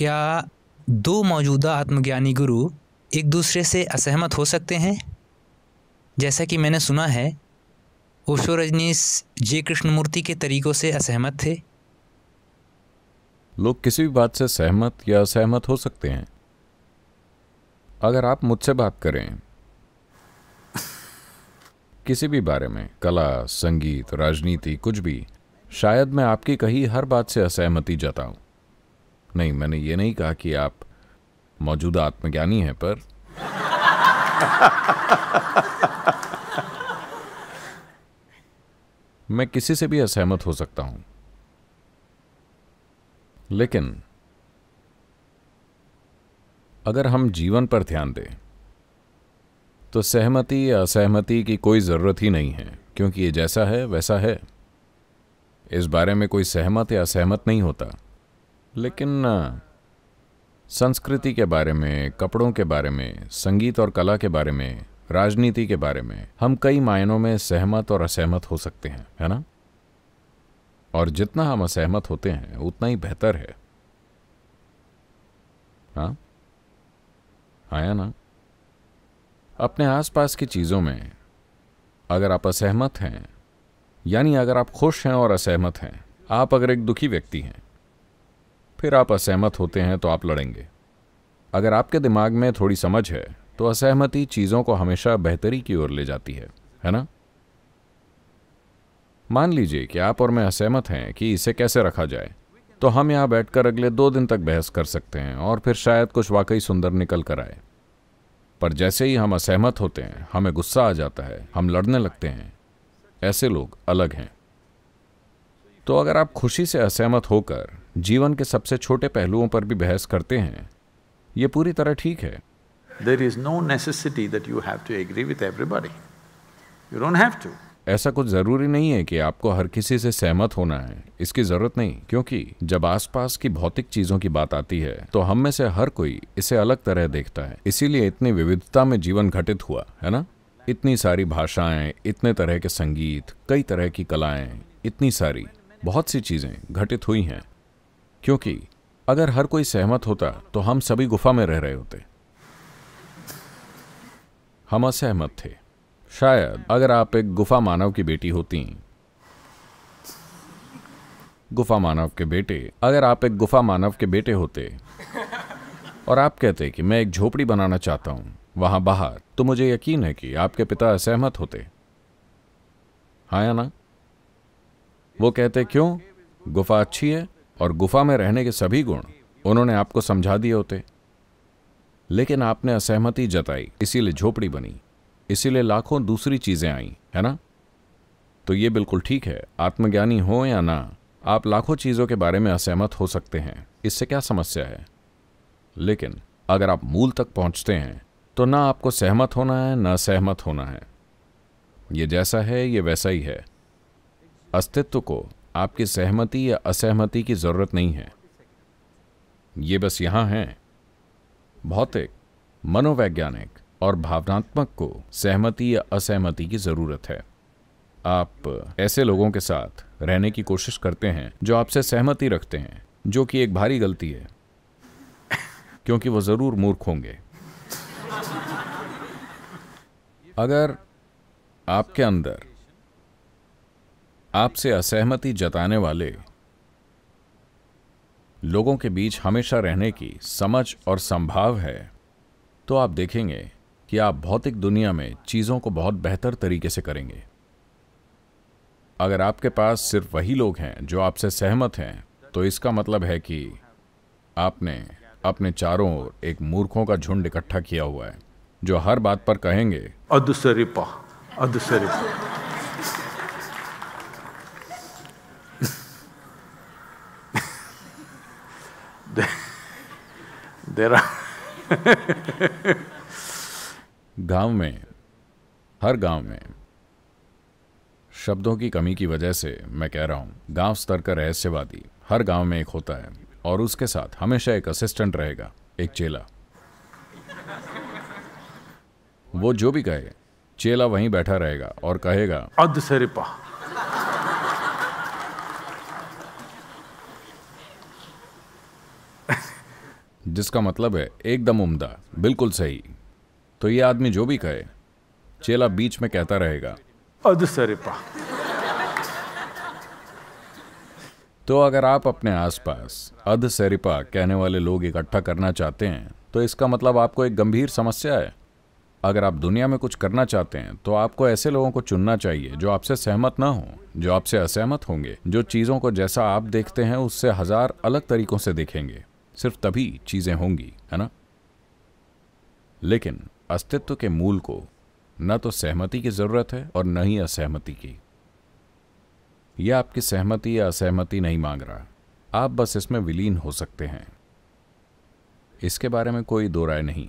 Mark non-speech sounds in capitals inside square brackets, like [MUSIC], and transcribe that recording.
क्या दो मौजूदा आत्मज्ञानी गुरु एक दूसरे से असहमत हो सकते हैं जैसा कि मैंने सुना है ओशो रजनीश जे कृष्णमूर्ति के तरीक़ों से असहमत थे लोग किसी भी बात से सहमत या असहमत हो सकते हैं अगर आप मुझसे बात करें किसी भी बारे में कला संगीत राजनीति कुछ भी शायद मैं आपकी कही हर बात से असहमति जताऊं नहीं मैंने ये नहीं कहा कि आप मौजूदा आत्मज्ञानी हैं पर [LAUGHS] मैं किसी से भी असहमत हो सकता हूं लेकिन अगर हम जीवन पर ध्यान दें तो सहमति या असहमति की कोई ज़रूरत ही नहीं है क्योंकि ये जैसा है वैसा है इस बारे में कोई सहमत या असहमत नहीं होता लेकिन संस्कृति के बारे में कपड़ों के बारे में संगीत और कला के बारे में राजनीति के बारे में हम कई मायनों में सहमत और असहमत हो सकते हैं है ना और जितना हम असहमत होते हैं उतना ही बेहतर है हाँ आया ना अपने आसपास की चीज़ों में अगर आप असहमत हैं यानी अगर आप खुश हैं और असहमत हैं आप अगर एक दुखी व्यक्ति हैं फिर आप असहमत होते हैं तो आप लड़ेंगे अगर आपके दिमाग में थोड़ी समझ है तो असहमति चीज़ों को हमेशा बेहतरी की ओर ले जाती है है ना मान लीजिए कि आप और मैं असहमत हैं कि इसे कैसे रखा जाए तो हम यहां बैठकर अगले दो दिन तक बहस कर सकते हैं और फिर शायद कुछ वाकई सुंदर निकल कर आए पर जैसे ही हम असहमत होते हैं हमें गुस्सा आ जाता है हम लड़ने लगते हैं ऐसे लोग अलग हैं तो अगर आप खुशी से असहमत होकर जीवन के सबसे छोटे पहलुओं पर भी बहस करते हैं ये पूरी तरह ठीक है there is no necessity that you have to agree with everybody you don't have to ऐसा कुछ ज़रूरी नहीं है कि आपको हर किसी से सहमत होना है इसकी ज़रूरत नहीं क्योंकि जब आसपास की भौतिक चीज़ों की बात आती है तो हम में से हर कोई इसे अलग तरह देखता है इसीलिए इतनी विविधता में जीवन घटित हुआ है ना इतनी सारी भाषाएं इतने तरह के संगीत कई तरह की कलाएं इतनी सारी बहुत सी चीज़ें घटित हुई हैं क्योंकि अगर हर कोई सहमत होता तो हम सभी गुफा में रह रहे होते हम असहमत थे शायद अगर आप एक गुफा मानव की बेटी होती गुफा मानव के बेटे अगर आप एक गुफा मानव के बेटे होते और आप कहते कि मैं एक झोपड़ी बनाना चाहता हूं वहां बाहर तो मुझे यकीन है कि आपके पिता असहमत होते हाँ या ना वो कहते क्यों गुफा अच्छी है और गुफा में रहने के सभी गुण उन्होंने आपको समझा दिए होते लेकिन आपने असहमति जताई इसीलिए झोपड़ी बनी इसीलिए लाखों दूसरी चीज़ें आई है ना तो ये बिल्कुल ठीक है आत्मज्ञानी हो या ना आप लाखों चीज़ों के बारे में असहमत हो सकते हैं इससे क्या समस्या है लेकिन अगर आप मूल तक पहुंचते हैं तो ना आपको सहमत होना है ना सहमत होना है ये जैसा है ये वैसा ही है अस्तित्व को आपकी सहमति या असहमति की ज़रूरत नहीं है ये बस यहां है भौतिक मनोवैज्ञानिक और भावनात्मक को सहमति या असहमति की ज़रूरत है आप ऐसे लोगों के साथ रहने की कोशिश करते हैं जो आपसे सहमति रखते हैं जो कि एक भारी गलती है क्योंकि वो ज़रूर मूर्ख होंगे अगर आपके अंदर आपसे असहमति जताने वाले लोगों के बीच हमेशा रहने की समझ और संभाव है तो आप देखेंगे कि आप भौतिक दुनिया में चीज़ों को बहुत बेहतर तरीके से करेंगे अगर आपके पास सिर्फ वही लोग हैं जो आपसे सहमत हैं तो इसका मतलब है कि आपने अपने चारों ओर एक मूर्खों का झुंड इकट्ठा किया हुआ है जो हर बात पर कहेंगे अदसरिपा अदसरिपा तेरा गांव में हर गांव में शब्दों की कमी की वजह से मैं कह रहा हूं गांव स्तर का रहस्यवादी हर गांव में एक होता है और उसके साथ हमेशा एक असिस्टेंट रहेगा एक चेला वो जो भी कहे चेला वहीं बैठा रहेगा और कहेगा अध से रिपा जिसका मतलब है एकदम उम्दा बिल्कुल सही तो ये आदमी जो भी कहे चेला बीच में कहता रहेगा अदसरिपा तो अगर आप अपने आसपास अधसरिपा कहने वाले लोग इकट्ठा करना चाहते हैं तो इसका मतलब आपको एक गंभीर समस्या है अगर आप दुनिया में कुछ करना चाहते हैं तो आपको ऐसे लोगों को चुनना चाहिए जो आपसे सहमत ना हो जो आपसे असहमत होंगे जो चीज़ों को जैसा आप देखते हैं उससे हजार अलग तरीकों से देखेंगे सिर्फ तभी चीज़ें होंगी है ना लेकिन अस्तित्व के मूल को न तो सहमति की ज़रूरत है और न ही असहमति की यह आपकी सहमति या असहमति नहीं मांग रहा आप बस इसमें विलीन हो सकते हैं इसके बारे में कोई दो राय नहीं